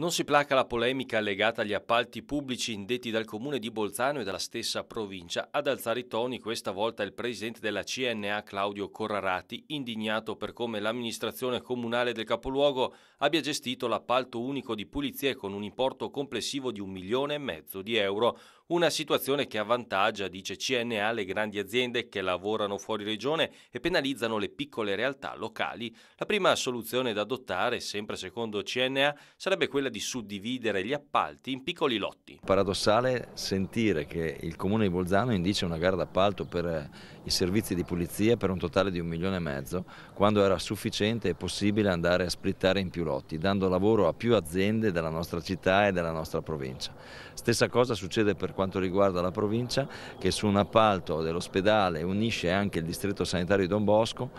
Non si placa la polemica legata agli appalti pubblici indetti dal comune di Bolzano e dalla stessa provincia. Ad alzare i toni questa volta il presidente della CNA Claudio Corrarati, indignato per come l'amministrazione comunale del capoluogo abbia gestito l'appalto unico di pulizie con un importo complessivo di un milione e mezzo di euro, una situazione che avvantaggia, dice CNA, le grandi aziende che lavorano fuori regione e penalizzano le piccole realtà locali. La prima soluzione da adottare, sempre secondo CNA, sarebbe quella di suddividere gli appalti in piccoli lotti. Paradossale sentire che il comune di Bolzano indice una gara d'appalto per eh, i servizi di pulizia per un totale di un milione e mezzo, quando era sufficiente e possibile andare a splittare in più lotti, dando lavoro a più aziende della nostra città e della nostra provincia. Stessa cosa succede per quanto riguarda la provincia che su un appalto dell'ospedale unisce anche il distretto sanitario di Don Bosco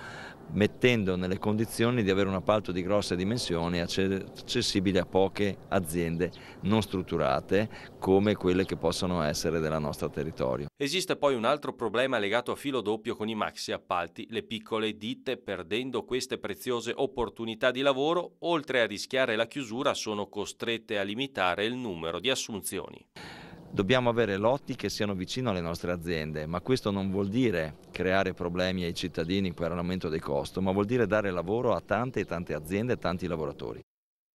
mettendo nelle condizioni di avere un appalto di grosse dimensioni accessibile a poche aziende non strutturate come quelle che possono essere della nostra territorio. Esiste poi un altro problema legato a filo doppio con i maxi appalti. Le piccole ditte, perdendo queste preziose opportunità di lavoro, oltre a rischiare la chiusura, sono costrette a limitare il numero di assunzioni. Dobbiamo avere lotti che siano vicino alle nostre aziende, ma questo non vuol dire creare problemi ai cittadini per l'aumento dei costi, ma vuol dire dare lavoro a tante e tante aziende e tanti lavoratori.